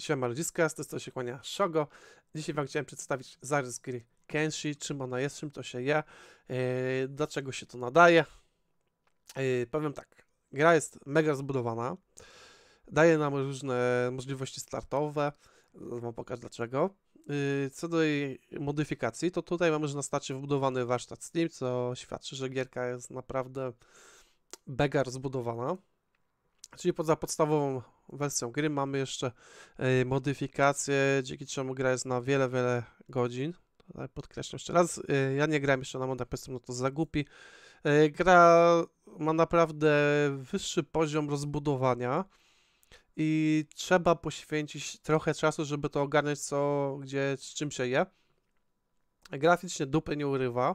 Siema ludziska, z tej strony się kłania Shogo. Dzisiaj wam chciałem przedstawić zarys gry Kenshi, czym ona jest, czym to się je, e, dlaczego się to nadaje. E, powiem tak, gra jest mega zbudowana, daje nam różne możliwości startowe, wam pokażę dlaczego. E, co do jej modyfikacji, to tutaj mamy już na starcie wbudowany warsztat Steam, co świadczy, że gierka jest naprawdę mega zbudowana. Czyli poza podstawową wersją gry mamy jeszcze e, modyfikacje, dzięki czemu gra jest na wiele, wiele godzin. Tak, podkreślam jeszcze raz, e, ja nie grałem jeszcze na modach, jestem no to zagupi. E, gra ma naprawdę wyższy poziom rozbudowania i trzeba poświęcić trochę czasu, żeby to ogarnąć, co, gdzie, z czym się je. Graficznie dupy nie urywa.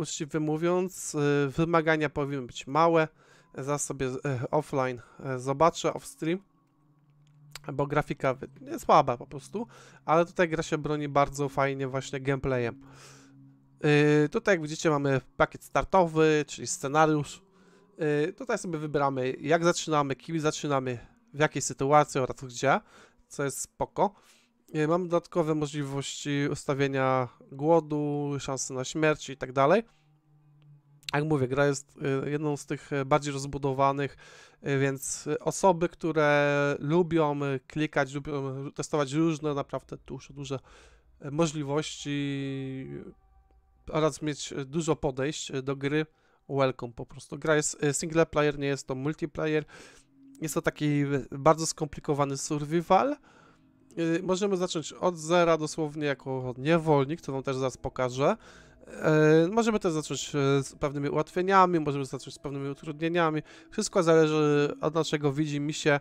Uczciwie mówiąc, wymagania powinny być małe Zaraz sobie e, offline e, zobaczę, offstream, Bo grafika jest słaba po prostu, ale tutaj gra się broni bardzo fajnie właśnie gameplayem. E, tutaj jak widzicie mamy pakiet startowy, czyli scenariusz. tutaj sobie wybieramy jak zaczynamy, kim zaczynamy, w jakiej sytuacji oraz gdzie, co jest spoko. mam dodatkowe możliwości ustawienia głodu, szansy na śmierć i tak dalej. Tak jak mówię, gra jest y, jedną z tych y, bardziej rozbudowanych, y, więc osoby, które lubią klikać, lubią testować różne naprawdę duże, duże możliwości oraz mieć dużo podejść do gry, welcome po prostu. Gra jest single player, nie jest to multiplayer. Jest to taki bardzo skomplikowany survival. Możemy zacząć od zera dosłownie jako niewolnik, to wam też zaraz pokażę. E, możemy też zacząć e, z pewnymi ułatwieniami, możemy zacząć z pewnymi utrudnieniami. Wszystko zależy od naszego się,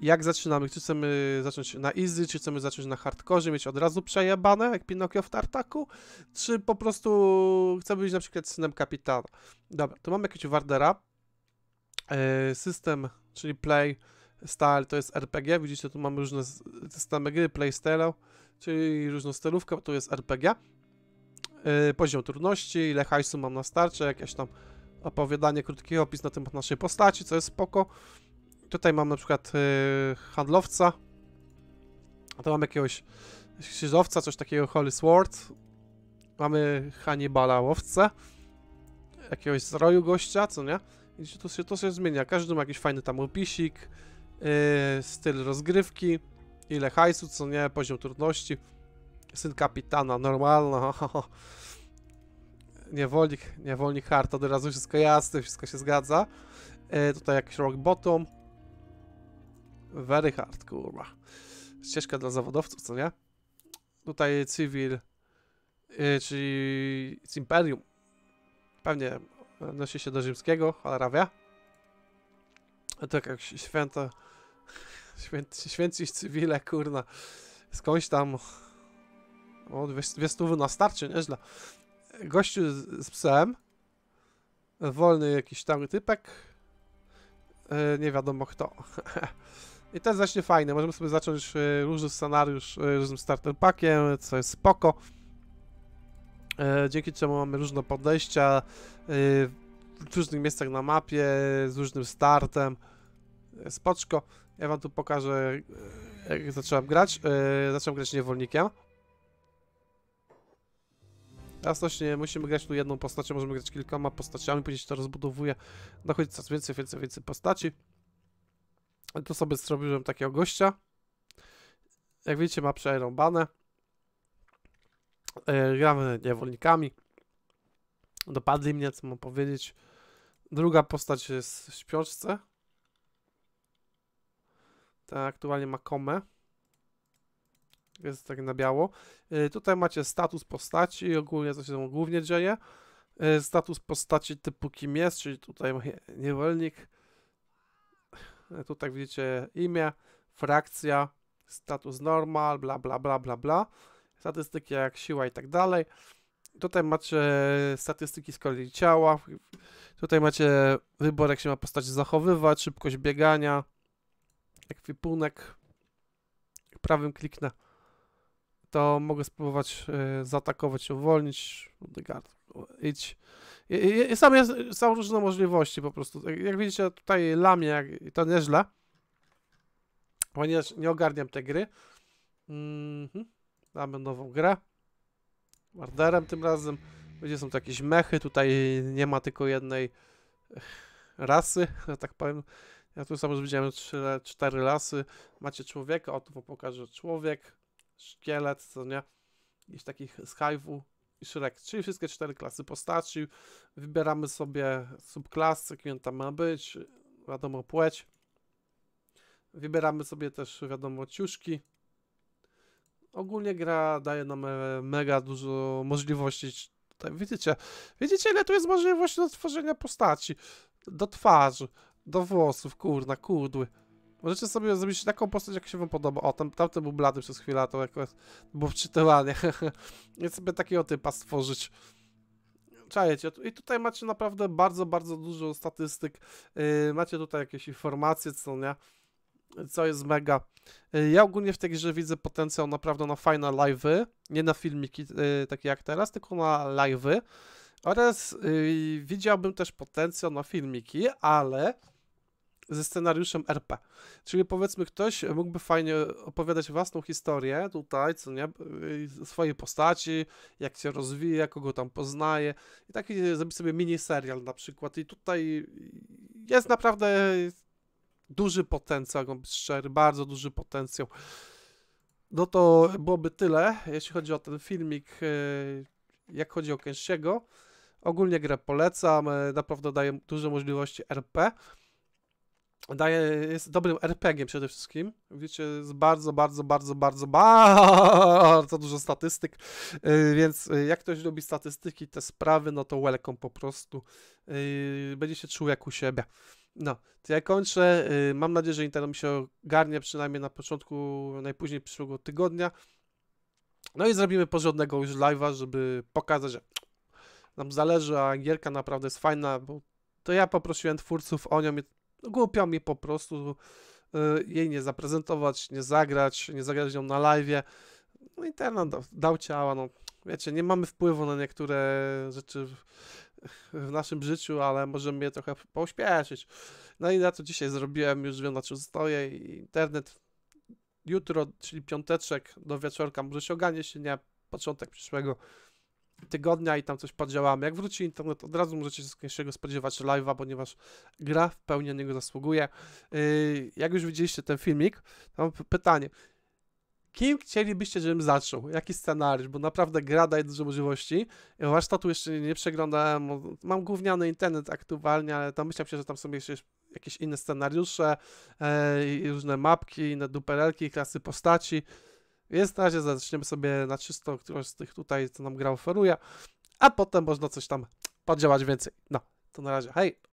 jak zaczynamy. Czy chcemy zacząć na easy, czy chcemy zacząć na hardkorze, mieć od razu przejebane, jak Pinokio w Tartaku, czy po prostu chcemy być na przykład synem kapitana. Dobra, tu mamy jakiś Wardera. E, system, czyli play style, to jest RPG. Widzicie, tu mamy różne systemy gry, play style, czyli różną stylówkę, to jest RPG. Y, poziom trudności, ile hajsu mam na starcie, jakieś tam opowiadanie, krótki opis na temat naszej postaci, co jest spoko. Tutaj mam na przykład y, handlowca, a to mam jakiegoś krzyżowca, coś takiego Holy Sword. Mamy Hannibala łowcę, jakiegoś zroju gościa, co nie? I to się, to się zmienia. Każdy ma jakiś fajny tam opisik, yy, styl rozgrywki, ile hajsu, co nie, poziom trudności syn kapitana, normalna. Niewolnik, niewolnik hard, od razu wszystko jasne, wszystko się zgadza. E, tutaj jakiś rock bottom. Very hard, kurwa. Ścieżka dla zawodowców, co nie? Tutaj cywil, e, czyli z imperium. Pewnie nosi się do rzymskiego, cholera e, To jak święta, święci, święci cywile, kurna, skądś tam o, no, dwie, dwie stówy na starcie, nieźle. Gościu z, z psem. Wolny jakiś tam typek. E, nie wiadomo kto. I to jest właśnie fajne. Możemy sobie zacząć yy, różny scenariusz e, różnym starter pakiem, co jest spoko. dzięki czemu mamy różne podejścia w różnych miejscach na mapie, z różnym startem. Spoczko. Ja wam tu pokażę, jak zacząłem grać. Zacząłem grać niewolnikiem. Jasność, nie musimy grać tu jedną postacią, możemy grać kilkoma postaciami, później się to rozbudowuje, dochodzi coraz więcej, więcej, więcej postaci. Tu sobie zrobiłem takiego gościa. Jak widzicie ma przerąbane. Yy, gramy niewolnikami. Dopadli mnie, co mam powiedzieć. Druga postać jest w śpiączce. Ta aktualnie ma komę jest tak na biało. Y, tutaj macie status postaci, ogólnie co się tam głównie dzieje. Y, status postaci typu kim jest, czyli tutaj niewolnik. Y, tutaj widzicie imię, frakcja, status normal, bla bla bla bla bla. Statystyki jak siła i tak dalej. Tutaj macie statystyki z kolei ciała. Tutaj macie wybór, jak się ma postać zachowywać, szybkość biegania, ekwipunek. Prawym kliknę to mogę spróbować y, zaatakować, uwolnić, idź. I, i, sam jest, są różne możliwości po prostu. Jak, jak widzicie, tutaj lamię, i to nieźle, ponieważ nie ogarniam tej gry. Mhm. Damy nową grę. Marderem tym razem. będzie są to jakieś mechy, tutaj nie ma tylko jednej rasy, że tak powiem. Ja tu sam już widziałem cztery lasy. Macie człowieka, o tu pokażę człowiek szkielet, co nie? Jakiś takich z Hive'u i szereg, czyli wszystkie cztery klasy postaci. Wybieramy sobie subklasy, jaki on tam ma być, wiadomo płeć. Wybieramy sobie też, wiadomo, ciuszki. Ogólnie gra daje nam e, mega dużo możliwości. Tutaj widzicie, widzicie ile tu jest możliwości do tworzenia postaci, do twarzy, do włosów, kurna, kurdły. Możecie sobie zrobić taką postać, jak się wam podoba. O, tam, tamten był blady przez chwilę, to jakoś było wczytywanie. Więc sobie takiego typa stworzyć. Czajecie. I tutaj macie naprawdę bardzo, bardzo dużo statystyk. Yy, macie tutaj jakieś informacje, co nie? Co jest mega. Yy, ja ogólnie w tej grze widzę potencjał naprawdę na fajne live'y. Nie na filmiki yy, takie jak teraz, tylko na live'y. Oraz yy, widziałbym też potencjał na filmiki, ale ze scenariuszem RP. Czyli powiedzmy, ktoś mógłby fajnie opowiadać własną historię tutaj, co nie, yy, swojej postaci, jak się rozwija, kogo tam poznaje. I taki zrobić sobie mini serial na przykład. I tutaj jest naprawdę duży potencjał, jak być szczery, bardzo duży potencjał. No to byłoby tyle, jeśli chodzi o ten filmik, yy, jak chodzi o Kęsiego. Ogólnie grę polecam, yy, naprawdę daje duże możliwości RP daje, jest dobrym RPG er przede wszystkim. Wiecie, jest bardzo, bardzo, bardzo, bardzo, bardzo dużo statystyk, y, więc y, jak ktoś lubi statystyki, te sprawy, no to welcome po prostu. Y, Będzie się czuł jak u siebie. No, to ja kończę. Mam nadzieję, że internet mi się ogarnie przynajmniej na początku, najpóźniej przyszłego tygodnia. No i zrobimy porządnego już live'a, żeby pokazać, że nam zależy, a gierka naprawdę jest fajna, bo to ja poprosiłem twórców o nią głupio mi po prostu y, jej nie zaprezentować, nie zagrać, nie zagrać ją na live. No internet no, dał ciała, no wiecie, nie mamy wpływu na niektóre rzeczy w, naszym życiu, ale możemy je trochę pośpieszyć. No i ja to dzisiaj zrobiłem, już wiem na czym stoję i internet jutro, czyli piąteczek do wieczorka, może się oganie się nie, początek przyszłego tygodnia i tam coś podziałamy. Jak wróci internet, od razu możecie się z pierwszego spodziewać live'a, ponieważ gra w pełni na niego zasługuje. Yy, jak już widzieliście ten filmik, to pytanie. Kim chcielibyście, żebym zaczął? Jaki scenariusz? Bo naprawdę gra daje dużo możliwości. Warsztatu jeszcze nie przeglądałem. Mam gówniany internet aktualnie, ale tam myślałem się, że tam są jeszcze jakieś inne scenariusze, yy, różne mapki, inne duperelki, klasy postaci. Więc na razie zaczniemy sobie na czysto którąś z tych tutaj, co nam gra oferuje, a potem można coś tam podziałać więcej. No, to na razie, hej!